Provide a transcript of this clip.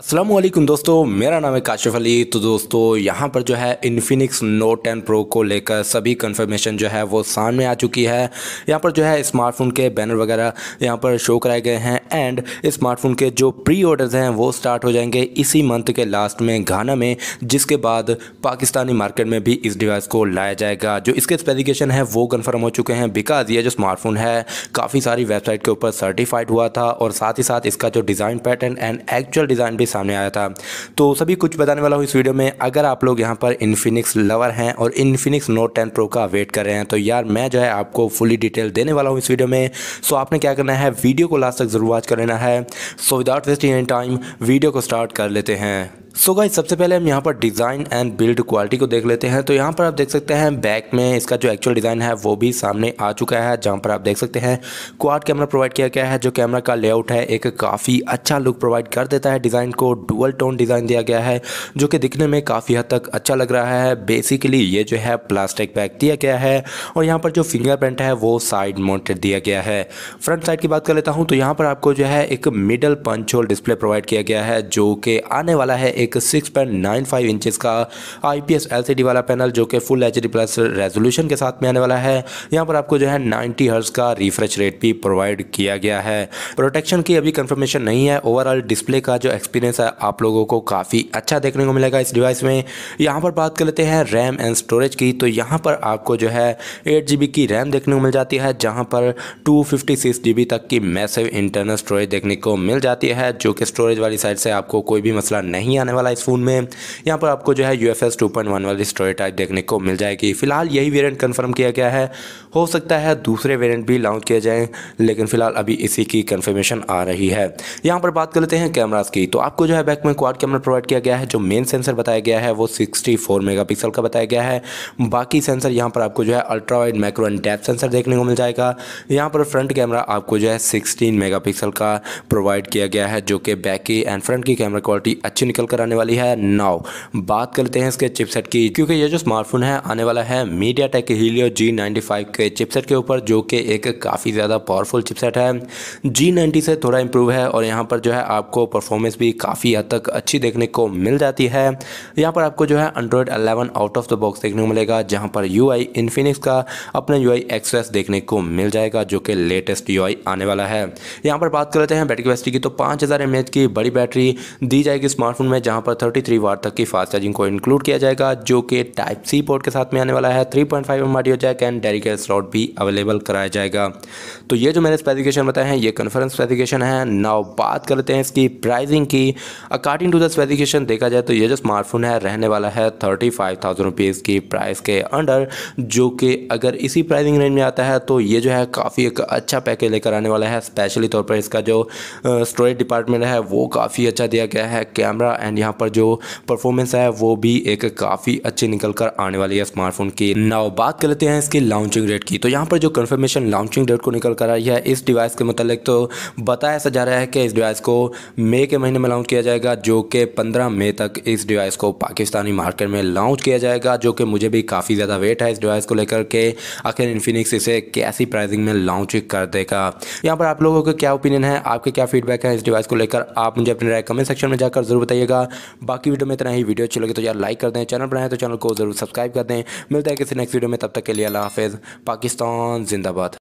असलम दोस्तों मेरा नाम है काशिफ अली तो दोस्तों यहाँ पर जो है इन्फिनिक्स नोट 10 प्रो को लेकर सभी कन्फर्मेशन जो है वो सामने आ चुकी है यहाँ पर जो है स्मार्टफोन के बैनर वगैरह यहाँ पर शो कराए गए हैं एंड स्मार्टफोन के जो प्री ऑर्डर्स हैं वो स्टार्ट हो जाएंगे इसी मंथ के लास्ट में घाना में जिसके बाद पाकिस्तानी मार्केट में भी इस डिवाइस को लाया जाएगा जो इसके स्पेसिफिकेशन है वो कन्फर्म हो चुके हैं बिकॉज ये जो स्मार्टफोन है काफ़ी सारी वेबसाइट के ऊपर सर्टिफाइड हुआ था और साथ ही साथ इसका जो design pattern and actual design भी सामने आया था तो सभी कुछ बताने वाला हूँ इस वीडियो में अगर आप लोग यहाँ पर इन्फिनिक्स लवर हैं और इन्फिनिक्स नोट टेन प्रो का वेट कर रहे हैं तो यार मैं जो है आपको फुली डिटेल देने वाला हूँ इस वीडियो में सो आपने क्या करना है वीडियो को लास्ट तक जरूर वॉच कर लेना है so without wasting any time video को स्टार्ट कर लेते हैं सो गाइस सबसे पहले हम यहाँ पर डिज़ाइन एंड बिल्ड क्वालिटी को देख लेते हैं तो यहाँ पर आप देख सकते हैं बैक में इसका जो एक्चुअल डिज़ाइन है वो भी सामने आ चुका है जहाँ पर आप देख सकते हैं क्वाड कैमरा प्रोवाइड किया गया है जो कैमरा का लेआउट है एक काफ़ी अच्छा लुक प्रोवाइड कर देता है डिज़ाइन को डुअल टोन डिज़ाइन दिया गया है जो कि दिखने में काफ़ी हद तक अच्छा लग रहा है बेसिकली ये जो है प्लास्टिक बैग दिया गया है और यहाँ पर जो फिंगरप्रिंट है वो साइड माउंटेड दिया गया है फ्रंट साइड की बात कर लेता हूँ तो यहाँ पर आपको जो है एक मिडल पंचोल डिस्प्ले प्रोवाइड किया गया है जो कि आने वाला है एक 6.95 इंचेस का आईपीएस एलसीडी वाला पैनल जो कि फुल एचडी प्लस रेजोल्यूशन के साथ में आने वाला है यहाँ पर आपको जो है नाइन्टी हर्स का रिफ्रेश रेट भी प्रोवाइड किया गया है प्रोटेक्शन की अभी कन्फर्मेशन नहीं है ओवरऑल डिस्प्ले का जो एक्सपीरियंस है आप लोगों को काफ़ी अच्छा देखने को मिलेगा इस डिवाइस में यहाँ पर बात कर लेते हैं रैम एंड स्टोरेज की तो यहाँ पर आपको जो है एट की रैम देखने को मिल जाती है जहाँ पर टू फिफ्टी सिक्स तक की मैसेव इंटरनल स्टोरेज देखने को मिल जाती है जो कि स्टोरेज वाली साइड से आपको कोई भी मसला नहीं आना आने वाला इस फ़ोन में यहाँ पर आपको जो है U F S two point one वाली स्टोरी टाइप देखने को मिल जाएगी फिलहाल यही वेरियंट कन्फर्म किया गया है हो सकता है दूसरे वेरियंट भी लॉन्च किए जाएँ लेकिन फिलहाल अभी इसी की कन्फर्मेशन आ रही है यहाँ पर बात कर लेते हैं कैमराज की तो आपको जो है बैक में क्वाड कैमरा प्रोवाइड किया गया है जो मेन सेंसर बताया गया है वो सिक्सटी फोर मेगापिक्सल का बताया गया है बाकी सेंसर यहाँ पर आपको जो है ultrawide micro and depth sensor देखने को मिल जाएगा यहाँ पर फ्रंट कैमरा आपको जो है सिक्सटीन मेगापिक्सल का प्रोवाइड किया गया है जो कि बैक की एंड फ्रंट की कैमरा क्वालिटी अच्छी निकल कर नज़र आने वाली है नाव बात करते हैं इसके चिपसेट की क्योंकि ये जो स्मार्टफोन है आने वाला है मीडिया टेक हीलियो जी के चिपसेट के ऊपर जो कि एक काफ़ी ज़्यादा पावरफुल चिपसेट है जी से थोड़ा इम्प्रूव है और यहाँ पर जो है आपको परफॉर्मेंस भी काफ़ी हद तक अच्छी देखने को मिल जाती है यहाँ पर आपको जो है Android eleven out of the box देखने को मिलेगा जहाँ पर यू आई का अपना यू आई देखने को मिल जाएगा जो कि लेटेस्ट यू आने वाला है यहाँ पर बात कर लेते हैं बैटरी कैपेसिटी की तो पाँच हज़ार की बड़ी बैटरी दी जाएगी स्मार्टफोन में जहां पर 33 थ्री वाट तक की फास्ट चार्जिंग को इंक्लूड किया जाएगा जो कि टाइप सी पोर्ट के साथ में आने वाला है 3.5 point five M audio jack and dedicated slot भी अवेलेबल कराया जाएगा तो ये जो मैंने स्पेसिफिकेशन बताए हैं ये कन्फ्रेंस स्पेसिफिकेशन है नाउ बात करते हैं इसकी प्राइसिंग की अकॉर्डिंग टू द स्पेसिफिकेशन देखा जाए तो ये जो स्मार्टफोन है रहने वाला है थर्टी फाइव की प्राइस के अंडर जो कि अगर इसी प्राइसिंग रेंज में आता है तो ये जो है काफ़ी एक अच्छा पैकेज लेकर आने वाला है स्पेशली तौर पर इसका जो स्टोरेज डिपार्टमेंट है वो काफ़ी अच्छा दिया गया है कैमरा एंड यहाँ पर जो परफॉर्मेंस है वो भी एक काफ़ी अच्छी निकल कर आने वाली है स्मार्टफोन की नाव बात कर लेते हैं इसकी लॉन्चिंग डेट की तो यहाँ पर जो कन्फर्मेशन लॉन्चिंग डेट को निकल कर आई है इस डिवाइस के मतलब तो बताया ऐसा जा रहा है कि इस डिवाइस को मई के महीने में लॉन्च किया जाएगा जो कि पंद्रह मई तक इस डिवाइस को पाकिस्तानी मार्केट में लॉन्च किया जाएगा जो कि मुझे भी काफ़ी ज़्यादा वेट है इस डिवाइस को लेकर के आखिर इन्फिनिक्स इसे कैसी प्राइसिंग में लॉन्च कर देगा यहाँ पर आप लोगों का क्या ओपिनियन है आपके क्या फीडबैक है इस डिवाइस को लेकर आप मुझे अपने राय कमेंट सेक्शन में जाकर जरूर बताइएगा बाकी वीडियो में इतना ही वीडियो अच्छी लगे तो यार लाइक कर दें चैनल बनाए तो चैनल को जरूर सब्सक्राइब कर दें मिलता है किसी नेक्स्ट वीडियो में तब तक के लिए अला हाफिज़ पाकिस्तान जिंदाबाद